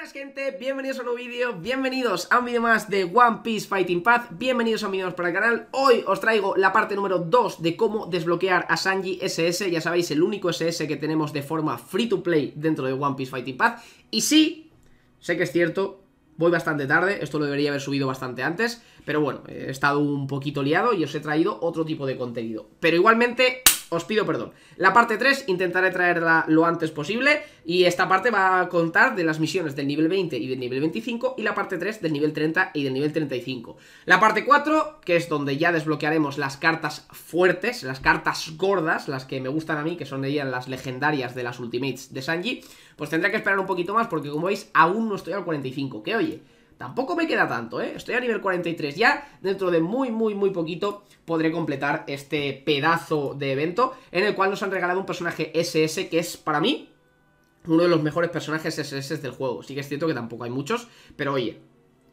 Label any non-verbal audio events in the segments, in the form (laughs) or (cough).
buenas gente, bienvenidos a un nuevo vídeo, bienvenidos a un vídeo más de One Piece Fighting Path, bienvenidos a un vídeo más para el canal, hoy os traigo la parte número 2 de cómo desbloquear a Sanji SS, ya sabéis, el único SS que tenemos de forma free to play dentro de One Piece Fighting Path, y sí, sé que es cierto, voy bastante tarde, esto lo debería haber subido bastante antes, pero bueno, he estado un poquito liado y os he traído otro tipo de contenido, pero igualmente os pido perdón. La parte 3 intentaré traerla lo antes posible y esta parte va a contar de las misiones del nivel 20 y del nivel 25 y la parte 3 del nivel 30 y del nivel 35. La parte 4, que es donde ya desbloquearemos las cartas fuertes, las cartas gordas, las que me gustan a mí, que son ellas las legendarias de las Ultimates de Sanji, pues tendré que esperar un poquito más porque como veis aún no estoy al 45, que oye... Tampoco me queda tanto, ¿eh? Estoy a nivel 43 ya, dentro de muy, muy, muy poquito podré completar este pedazo de evento en el cual nos han regalado un personaje SS que es para mí uno de los mejores personajes SS del juego. Sí que es cierto que tampoco hay muchos, pero oye,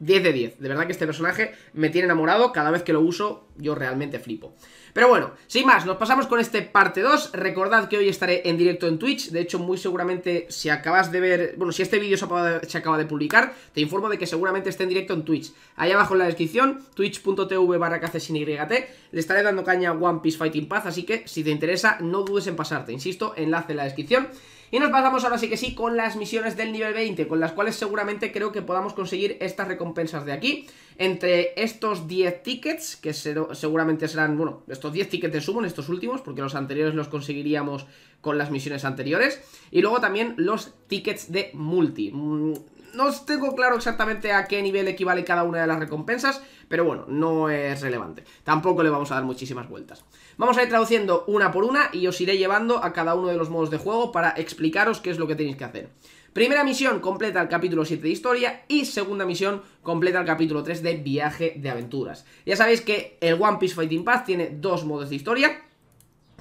10 de 10. De verdad que este personaje me tiene enamorado, cada vez que lo uso yo realmente flipo. Pero bueno, sin más, nos pasamos con este parte 2. Recordad que hoy estaré en directo en Twitch. De hecho, muy seguramente, si acabas de ver... Bueno, si este vídeo se acaba, de, publicar, te informo de que seguramente esté en directo en Twitch. Ahí abajo en la descripción, twitch.tv barra Le estaré dando caña a One Piece Fighting Paz, así que si te interesa, no dudes en pasarte. Insisto, enlace en la descripción. Y nos pasamos ahora sí que sí con las misiones del nivel 20, con las cuales seguramente creo que podamos conseguir estas recompensas de aquí. Entre estos 10 tickets, que, se, seguramente serán, bueno, estos 10 tickets de summon, estos últimos, porque los anteriores los conseguiríamos con las misiones anteriores. Y luego también los tickets de multi. Mm, no os tengo claro exactamente a qué nivel equivale cada una de las recompensas, pero bueno, no es relevante. Tampoco le vamos a dar muchísimas vueltas. Vamos a ir traduciendo una por una y os iré llevando a cada uno de los modos de juego para explicaros qué es lo que tenéis que hacer. Primera misión completa el capítulo 7 de historia y segunda misión completa el capítulo 3 de viaje de aventuras. Ya sabéis que el One Piece Fighting Path tiene dos modos de historia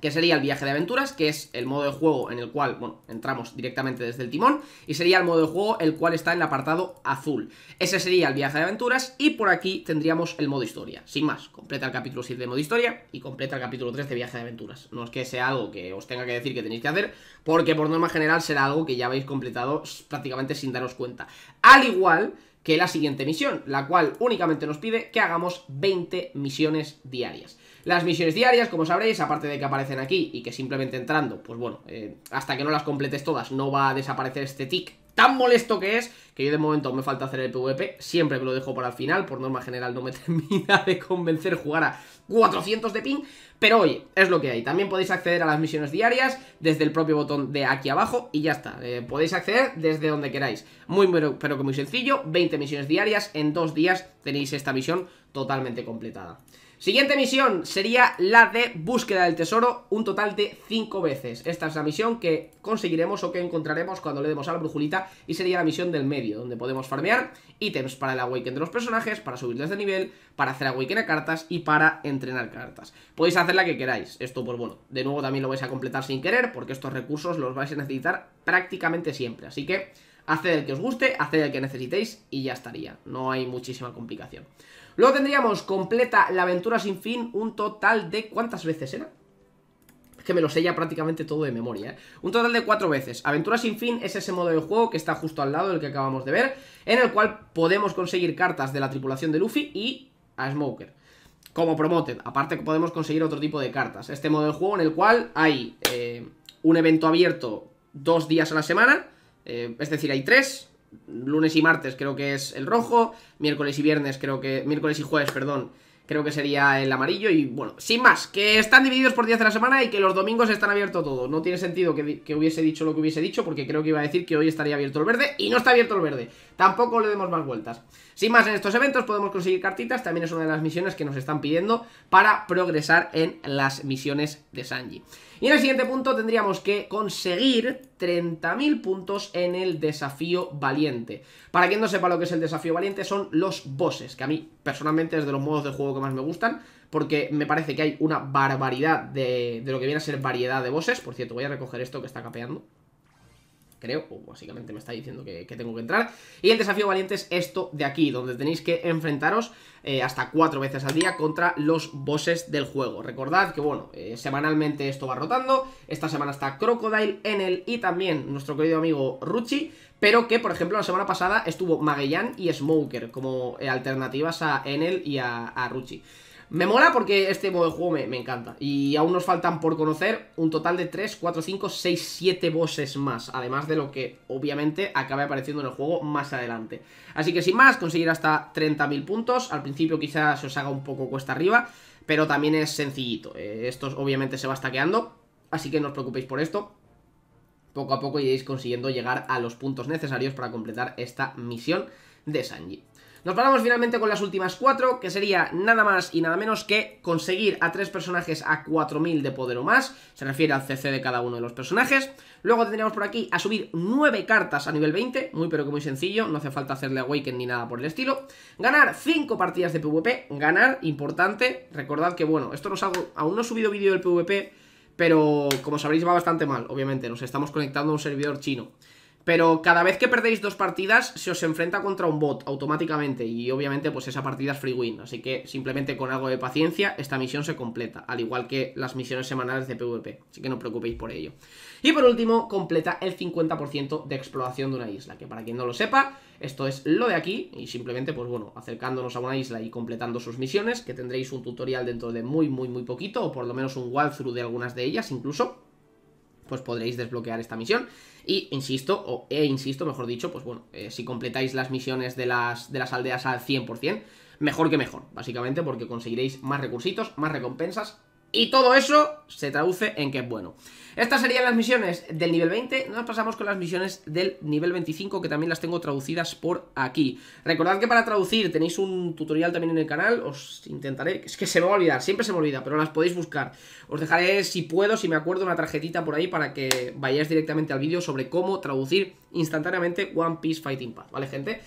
que sería el viaje de aventuras, que es el modo de juego en el cual, bueno, entramos directamente desde el timón, y sería el modo de juego el cual está en el apartado azul. Ese sería el viaje de aventuras, y por aquí tendríamos el modo historia. Sin más, completa el capítulo 7 de modo historia y completa el capítulo 3 de viaje de aventuras. No es que sea algo que os tenga que decir que tenéis que hacer, porque por norma general será algo que ya habéis completado prácticamente sin daros cuenta. Al igual que la siguiente misión, la cual únicamente nos pide que hagamos 20 misiones diarias. Las misiones diarias, como sabréis, aparte de que aparecen aquí y que simplemente entrando, pues bueno, eh, hasta que no las completes todas no va a desaparecer este tick tan molesto que es, que yo de momento me falta hacer el PvP, siempre que lo dejo para el final, por norma general no me (laughs) termina de convencer jugar a 400 de ping, pero oye, es lo que hay. También podéis acceder a las misiones diarias desde el propio botón de aquí abajo y ya está. Eh, podéis acceder desde donde queráis. Muy, pero que muy sencillo, 20 misiones diarias, en dos días tenéis esta misión totalmente completada. Siguiente misión sería la de búsqueda del tesoro un total de 5 veces. Esta es la misión que conseguiremos o que encontraremos cuando le demos a la brujulita y sería la misión del medio, donde podemos farmear ítems para el awaken de los personajes, para subirles de este nivel, para hacer awaken a cartas y para entrenar cartas. Podéis hacer la que queráis, esto pues bueno, de nuevo también lo vais a completar sin querer porque estos recursos los vais a necesitar prácticamente siempre, así que haced el que os guste, haced el que necesitéis y ya estaría, no hay muchísima complicación. Luego tendríamos completa la aventura sin fin un total de... ¿Cuántas veces era? que me lo sé ya prácticamente todo de memoria ¿eh? Un total de cuatro veces Aventura sin fin es ese modo de juego que está justo al lado del que acabamos de ver En el cual podemos conseguir cartas de la tripulación de Luffy y a Smoker Como Promoted, aparte que podemos conseguir otro tipo de cartas Este modo de juego en el cual hay eh, un evento abierto dos días a la semana eh, Es decir, hay tres lunes y martes creo que es el rojo, miércoles y viernes creo que, miércoles y jueves, perdón, Creo que sería el amarillo y bueno, sin más, que están divididos por días de la semana y que los domingos están abiertos todo. No tiene sentido que, hubiese dicho lo que hubiese dicho porque creo que iba a decir que hoy estaría abierto el verde y no está abierto el verde. Tampoco le demos más vueltas. Sin más, en estos eventos podemos conseguir cartitas, también es una de las misiones que nos están pidiendo para progresar en las misiones de Sanji. Y en el siguiente punto tendríamos que conseguir 30.000 puntos en el desafío valiente. Para quien no sepa lo que es el desafío valiente son los bosses, que a mí personalmente desde los modos de juego más me gustan, porque me parece que hay una barbaridad de, de lo que viene a ser variedad de voces Por cierto, voy a recoger esto que está capeando creo, o básicamente me está diciendo que, tengo que entrar. Y el desafío valiente es esto de aquí, donde tenéis que enfrentaros eh, hasta cuatro veces al día contra los bosses del juego. Recordad que, bueno, eh, semanalmente esto va rotando, esta semana está Crocodile, Enel y también nuestro querido amigo Ruchi, pero que, por ejemplo, la semana pasada estuvo Magellan y Smoker como eh, alternativas a Enel y a Ruchi. Me mola porque este modo de juego me, encanta. Y aún nos faltan por conocer un total de 3, 4, 5, 6, 7 voces más. Además de lo que obviamente acabe apareciendo en el juego más adelante. Así que sin más, conseguir hasta 30.000 puntos. Al principio quizás os haga un poco cuesta arriba. Pero también es sencillito. Eh, esto obviamente se va stackeando. Así que no os preocupéis por esto poco a poco iréis consiguiendo llegar a los puntos necesarios para completar esta misión de Sanji. Nos paramos finalmente con las últimas cuatro, que sería nada más y nada menos que conseguir a tres personajes a 4000 de poder o más, se refiere al CC de cada uno de los personajes. Luego tendríamos por aquí a subir 9 cartas a nivel 20, muy pero que muy sencillo, no hace falta hacerle awaken ni nada por el estilo. Ganar cinco partidas de PvP, ganar, importante, recordad que bueno, esto nos hago, aún no he subido vídeo del PvP, pero como sabréis va bastante mal, obviamente, nos estamos conectando a un servidor chino. Pero cada vez que perdéis dos partidas, se os enfrenta contra un bot automáticamente. Y obviamente, pues esa partida es free win. Así que simplemente con algo de paciencia, esta misión se completa. Al igual que las misiones semanales de PvP. Así que no os preocupéis por ello. Y por último, completa el 50% de exploración de una isla. Que para quien no lo sepa, esto es lo de aquí. Y simplemente, pues bueno, acercándonos a una isla y completando sus misiones. Que tendréis un tutorial dentro de muy, muy, muy poquito. O por lo menos un walkthrough de algunas de ellas incluso pues podréis desbloquear esta misión. Y insisto, o e insisto, mejor dicho, pues bueno, eh, si completáis las misiones de las, de las aldeas al 100%, mejor que mejor, básicamente porque conseguiréis más recursos, más recompensas y todo eso se traduce en que es bueno. Estas serían las misiones del nivel 20. Nos pasamos con las misiones del nivel 25, que también las tengo traducidas por aquí. Recordad que para traducir tenéis un tutorial también en el canal. Os intentaré... Es que se me va a olvidar, siempre se me olvida, pero las podéis buscar. Os dejaré, si puedo, si me acuerdo, una tarjetita por ahí para que vayáis directamente al vídeo sobre cómo traducir instantáneamente One Piece Fighting Path, ¿Vale, gente?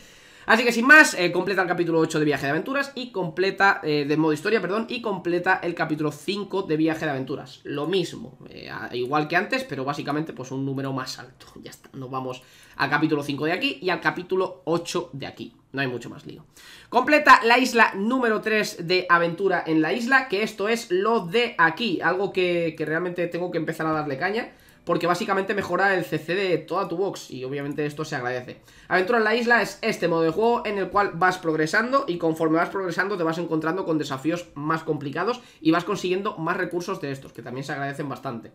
Así que sin más, eh, completa el capítulo 8 de Viaje de Aventuras y completa, eh, de modo historia, perdón, y completa el capítulo 5 de Viaje de Aventuras. Lo mismo, eh, igual que antes, pero básicamente pues un número más alto. (laughs) Ya está, nos vamos al capítulo 5 de aquí y al capítulo 8 de aquí. No hay mucho más lío. Completa la isla número 3 de aventura en la isla, que esto es lo de aquí. Algo que realmente tengo que empezar a darle caña porque básicamente mejora el CC de toda tu box y obviamente esto se agradece. Aventura en la isla es este modo de juego en el cual vas progresando y conforme vas progresando te vas encontrando con desafíos más complicados y vas consiguiendo más recursos de estos, que también se agradecen bastante.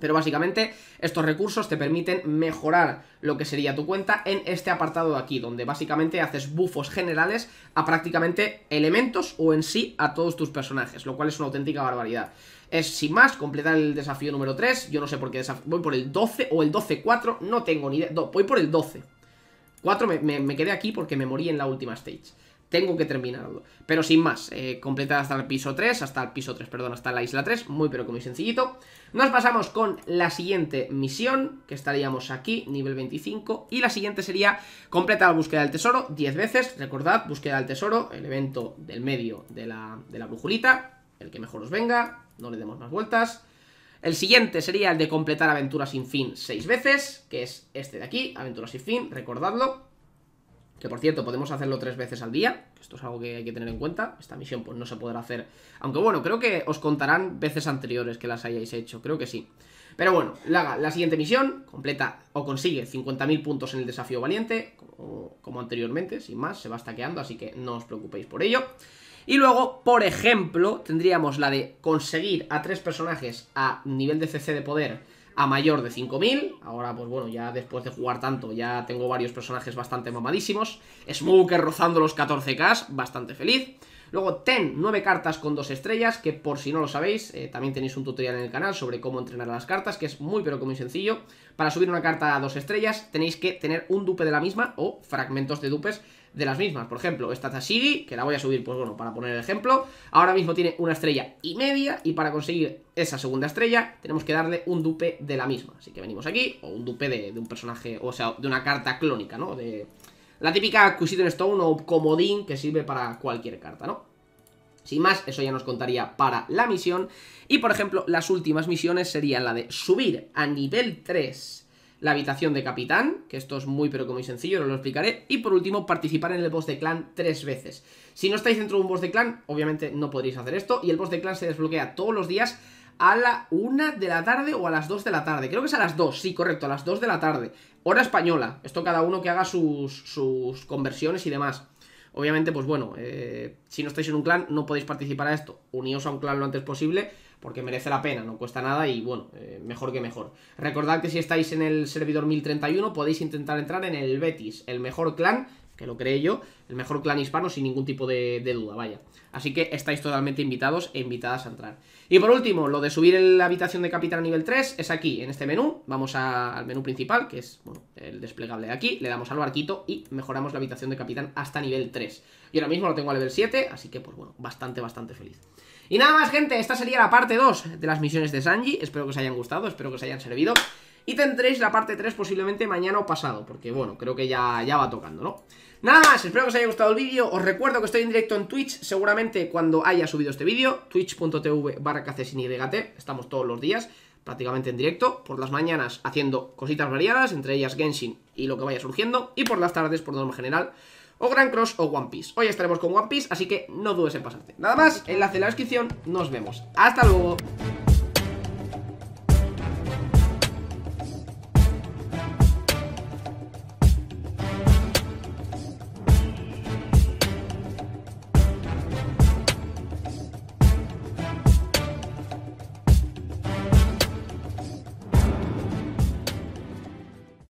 Pero básicamente estos recursos te permiten mejorar lo que sería tu cuenta en este apartado de aquí, donde básicamente haces bufos generales a prácticamente elementos o en sí a todos tus personajes, lo cual es una auténtica barbaridad es sin más completar el desafío número 3. Yo no sé por qué voy por el 12 o el 12-4, no tengo ni idea. voy por el 12. 4 me, quedé aquí porque me morí en la última stage. Tengo que terminarlo. Pero sin más, eh, completar hasta el piso 3, hasta el piso 3, perdón, hasta la isla 3, muy pero que muy sencillito. Nos pasamos con la siguiente misión, que estaríamos aquí, nivel 25, y la siguiente sería completar la búsqueda del tesoro 10 veces. Recordad, búsqueda del tesoro, el evento del medio de la, de la brujulita, el que mejor os venga, no le demos más vueltas. El siguiente sería el de completar aventuras sin fin seis veces, que es este de aquí, aventuras sin fin, recordadlo. Que por cierto, podemos hacerlo tres veces al día, esto es algo que hay que tener en cuenta. Esta misión pues no se podrá hacer, aunque bueno, creo que os contarán veces anteriores que las hayáis hecho, creo que sí. Pero bueno, la, siguiente misión completa o consigue 50.000 puntos en el desafío valiente, como, como anteriormente, sin más, se va stackeando, así que no os preocupéis por ello. Y luego, por ejemplo, tendríamos la de conseguir a tres personajes a nivel de CC de poder a mayor de 5000. Ahora, pues bueno, ya después de jugar tanto, ya tengo varios personajes bastante mamadísimos. Smoker rozando los 14k, bastante feliz. Luego Ten, nueve cartas con dos estrellas, que por si no lo sabéis, eh, también tenéis un tutorial en el canal sobre cómo entrenar a las cartas, que es muy pero que muy sencillo. Para subir una carta a dos estrellas tenéis que tener un dupe de la misma o fragmentos de dupes de las mismas. Por ejemplo, esta Tashiri, que la voy a subir, pues bueno, para poner el ejemplo, ahora mismo tiene una estrella y media y para conseguir esa segunda estrella tenemos que darle un dupe de la misma. Así que venimos aquí, o un dupe de, un personaje, o sea, de una carta clónica, ¿no? De la típica de Stone o comodín que sirve para cualquier carta, ¿no? Sin más, eso ya nos contaría para la misión. Y por ejemplo, las últimas misiones serían la de subir a nivel 3 la habitación de capitán, que esto es muy pero que muy sencillo, lo explicaré. Y por último, participar en el boss de clan tres veces. Si no estáis dentro de un boss de clan, obviamente no podréis hacer esto. Y el boss de clan se desbloquea todos los días a la 1 de la tarde o a las 2 de la tarde. Creo que es a las 2, sí, correcto, a las 2 de la tarde. Hora española. Esto cada uno que haga sus, sus conversiones y demás. Obviamente, pues bueno, eh, si no estáis en un clan, no podéis participar a esto. Uníos a un clan lo antes posible, porque merece la pena, no cuesta nada y bueno, eh, mejor que mejor. Recordad que si estáis en el servidor 1031, podéis intentar entrar en el Betis, el mejor clan que lo creé yo, el mejor clan hispano sin ningún tipo de, duda, vaya. Así que estáis totalmente invitados e invitadas a entrar. Y por último, lo de subir la habitación de capitán a nivel 3 es aquí, en este menú. Vamos al menú principal, que es el desplegable de aquí, le damos al barquito y mejoramos la habitación de capitán hasta nivel 3. Y ahora mismo lo tengo a nivel 7, así que pues bueno, bastante, bastante feliz. Y nada más, gente, esta sería la parte 2 de las misiones de Sanji. Espero que os hayan gustado, espero que os hayan servido. Y tendréis la parte 3 posiblemente mañana o pasado, porque bueno, creo que ya, ya va tocando, ¿no? Nada más, espero que os haya gustado el vídeo, os recuerdo que estoy en directo en Twitch, seguramente cuando haya subido este vídeo, twitch.tv barra estamos todos los días, prácticamente en directo, por las mañanas haciendo cositas variadas, entre ellas Genshin y lo que vaya surgiendo, y por las tardes, por norma general, o Grand Cross o One Piece. Hoy estaremos con One Piece, así que no dudes en pasarte. Nada más, enlace en la descripción, nos vemos. ¡Hasta luego!